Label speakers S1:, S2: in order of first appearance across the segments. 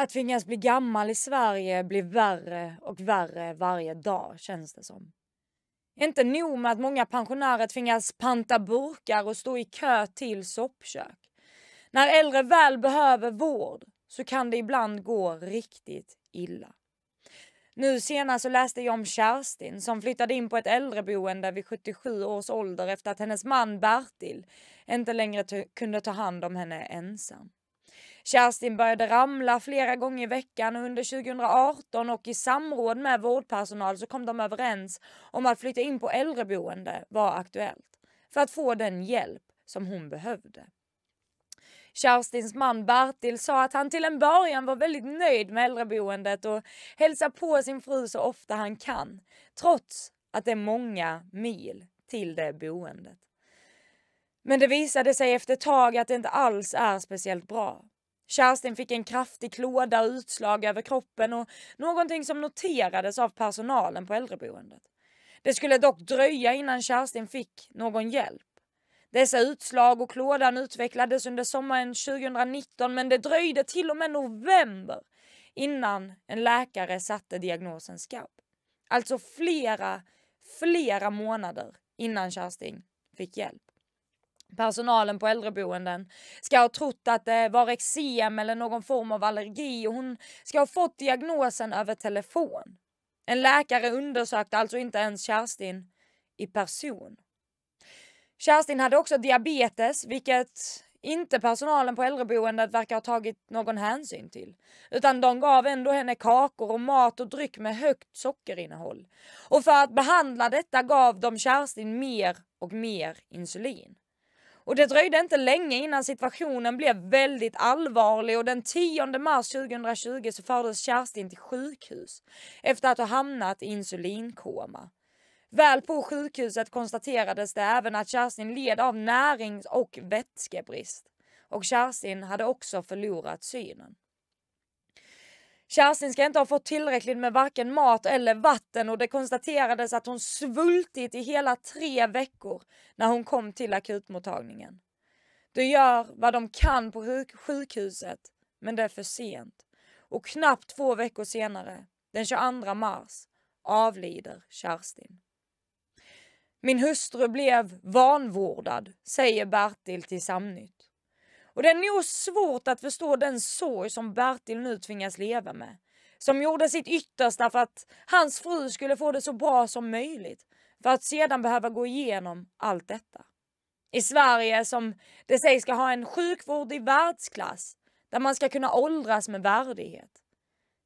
S1: att tvingas bli gammal i Sverige blir värre och värre varje dag känns det som. Inte nog med att många pensionärer tvingas panta burkar och stå i kö till soppkök. När äldre väl behöver vård så kan det ibland gå riktigt illa. Nu senast så läste jag om Kerstin som flyttade in på ett äldreboende vid 77 års ålder efter att hennes man Bertil inte längre kunde ta hand om henne ensam. Kerstin började ramla flera gånger i veckan och under 2018 och i samråd med vårdpersonal så kom de överens om att flytta in på äldreboende var aktuellt för att få den hjälp som hon behövde. Kerstins man Bertil sa att han till en början var väldigt nöjd med äldreboendet och hälsar på sin fru så ofta han kan, trots att det är många mil till det boendet. Men det visade sig efter ett tag att det inte alls är speciellt bra. Kerstin fick en kraftig klåda och utslag över kroppen och någonting som noterades av personalen på äldreboendet. Det skulle dock dröja innan Kerstin fick någon hjälp. Dessa utslag och klådan utvecklades under sommaren 2019 men det dröjde till och med november innan en läkare satte diagnosen skabb. Alltså flera, flera månader innan Kerstin fick hjälp personalen på äldreboenden ska ha trott att det var eksem eller någon form av allergi och hon ska ha fått diagnosen över telefon. En läkare undersökte alltså inte ens Kerstin i person. Kerstin hade också diabetes, vilket inte personalen på äldreboendet verkar ha tagit någon hänsyn till. Utan de gav ändå henne kakor och mat och dryck med högt sockerinnehåll. Och för att behandla detta gav de Kerstin mer och mer insulin. Och det dröjde inte länge innan situationen blev väldigt allvarlig och den 10 mars 2020 så fördes Kerstin till sjukhus efter att ha hamnat i insulinkoma. Väl på sjukhuset konstaterades det även att Kerstin led av närings och vätskebrist och Kerstin hade också förlorat synen. Kerstin ska inte ha fått tillräckligt med varken mat eller vatten och det konstaterades att hon svultit i hela tre veckor när hon kom till akutmottagningen. De gör vad de kan på sjukhuset, men det är för sent. Och knappt två veckor senare, den 22 mars, avlider Kerstin. Min hustru blev vanvårdad, säger Bertil till Samnytt. Och det är nog svårt att förstå den sorg som Bertil nu tvingas leva med. Som gjorde sitt yttersta för att hans fru skulle få det så bra som möjligt. För att sedan behöva gå igenom allt detta. I Sverige som det sägs ska ha en sjukvård i världsklass. Där man ska kunna åldras med värdighet.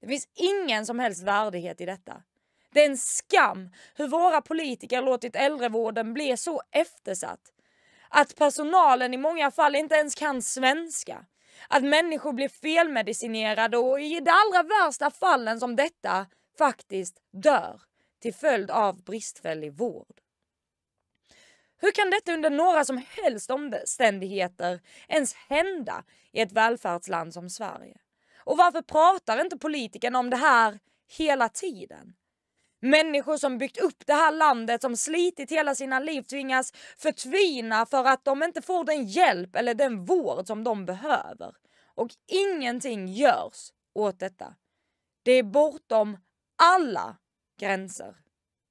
S1: Det finns ingen som helst värdighet i detta. Det är en skam hur våra politiker låtit äldrevården bli så eftersatt att personalen i många fall inte ens kan svenska. Att människor blir felmedicinerade och i de allra värsta fallen som detta faktiskt dör till följd av bristfällig vård. Hur kan detta under några som helst omständigheter ens hända i ett välfärdsland som Sverige? Och varför pratar inte politikerna om det här hela tiden? Människor som byggt upp det här landet, som slitit hela sina liv tvingas förtvina för att de inte får den hjälp eller den vård som de behöver. Och ingenting görs åt detta. Det är bortom alla gränser.